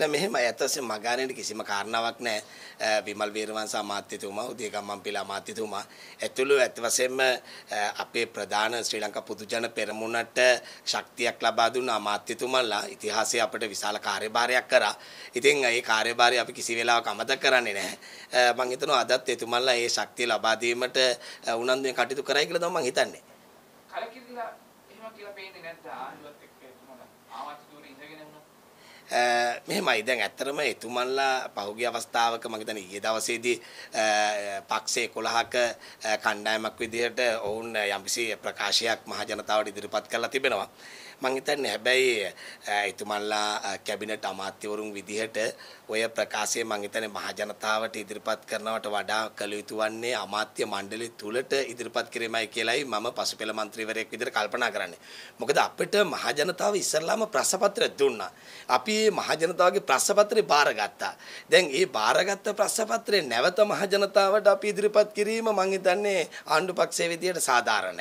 දැන් මෙහෙම ඇත්තටම මගාරේට කිසිම කාරණාවක් නැහැ. විමල් වීරවංශ අමාත්‍යතුමා, උදේගම්මන් පිළ අමාත්‍යතුමා ඇතුළු ඇත්ත වශයෙන්ම අපේ ප්‍රධාන ශ්‍රී ලංකා පොදුජන පෙරමුණට ශක්තියක් ලබා දුන්න අමාත්‍යතුමන්ලා ඉතිහාසයේ අපට විශාල කාර්යභාරයක් කරා. ඉතින් ඒ කාර්යභාරය අපි කිසි වෙලාවක අමතක කරන්නේ නැහැ. මම හිතනවා අදත් එතුමන්ලා ඒ ශක්තිය ලබා දීමට උනන්දුවෙන් කටයුතු කරයි කියලා තමයි මම හිතන්නේ. කලකිරිලා එහෙම කියලා පේන්නේ නැද්ද ආණ්ඩුවත් එක්ක එතුමලා? ආමාත්‍යතුමනේ ඉඳගෙන වුණා. මෙහෙමයි දැන් ඇත්තරම එතුමන්ලා පහුගිය අවස්ථාවක මම හිතන්නේ ඊයේ දවසේදී පක්ෂේ 11ක කණ්ඩායමක් විදිහට ඔවුන් යම්කිසි ප්‍රකාශයක් මහජනතාවට ඉදිරිපත් කරලා තිබෙනවා. මං හිතන්නේ හැබැයි එතුමන්ලා කැබිනට් අමාත්‍යවරුන් විදිහට ඔය ප්‍රකාශය මං හිතන්නේ මහජනතාවට ඉදිරිපත් කරනවට වඩා කළ යුතු වන්නේ අමාත්‍ය මණ්ඩලය තුලට ඉදිරිපත් කිරීමයි කියලයි මම පසුපෙළ മന്ത്രിවරයෙක් විදිහට කල්පනා කරන්නේ. මොකද අපිට මහජනතාව ඉස්සරලාම ප්‍රසපත්‍ර දුන්නා. අපි මහජන ජනතාවගේ ප්‍රශ්නපත්‍රේ බාරගත්තා. දැන් ඒ බාරගත්ත ප්‍රශ්නපත්‍රේ නැවත මහ ජනතාවට අපි ඉදිරිපත් කිරීම මම හිතන්නේ ආණ්ඩු පක්ෂයේ විදියට සාධාරණ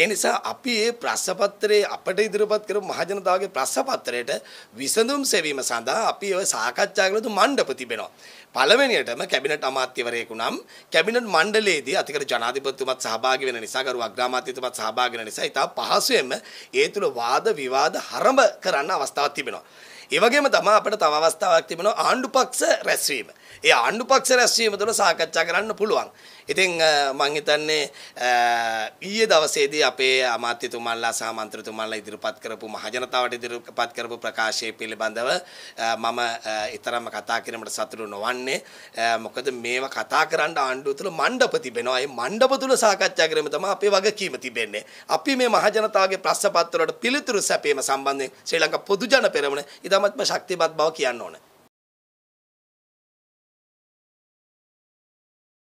ඒ නිසා අපි මේ ප්‍රශ්නපත්‍රේ අපට ඉදිරිපත් කරපු මහ ජනතාවගේ ප්‍රශ්නපත්‍රයට විසඳුම් සෙවීම සඳහා අපි ඔය සාකච්ඡා කළ මණ්ඩප තිබෙනවා. පළවෙනියටම කැබිනට් අමාත්‍යවරයෙකු නම් කැබිනට් මණ්ඩලයේදී අතිකර ජනාධිපතිතුමත් සහභාගී වෙන නිසා ගරු අග්‍රාමාත්‍යතුමත් සහභාගී වෙන නිසා ඉතා පහසුවෙන්ම ඒ තුල වාද විවාද හරඹ කරන්න අවස්ථාවක් තිබෙනවා. ඒ වගේම තමයි අපිට තව අවස්ථාවක් තිබෙනවා ආණ්ඩු පක්ෂ රැස්වීම. ඒ ආණ්ඩු පක්ෂ රැස්වීම තුළ සාකච්ඡා කරන්න පුළුවන්. ඉතින් මං හිතන්නේ ඊයේ දවසේදී අපේ අමාත්‍යතුමන්ලා සහ මන්ත්‍රීතුමන්ලා ඉදිරිපත් කරපු මහජනතාවට ඉදිරිපත් කරපු ප්‍රකාශය පිළිබඳව මම ඊතරම්ම කතා කිරීමට සතුටු නොවන්නේ. මොකද මේව කතා කරන්න ආණ්ඩුව තුළ මණ්ඩප තිබෙනවා. ඒ මණ්ඩප තුළ සාකච්ඡා කිරීම තමයි අපේ වගකීම තිබෙන්නේ. අපි මේ මහජනතාවගේ ප්‍රශ්න පත්‍රවලට පිළිතුරු සැපීම සම්බන්ධයෙන් ශ්‍රී ලංකා පොදු ජන පෙරමුණ ඉතාමත්ම ශක්තිමත් බව කියන්න ඕනේ.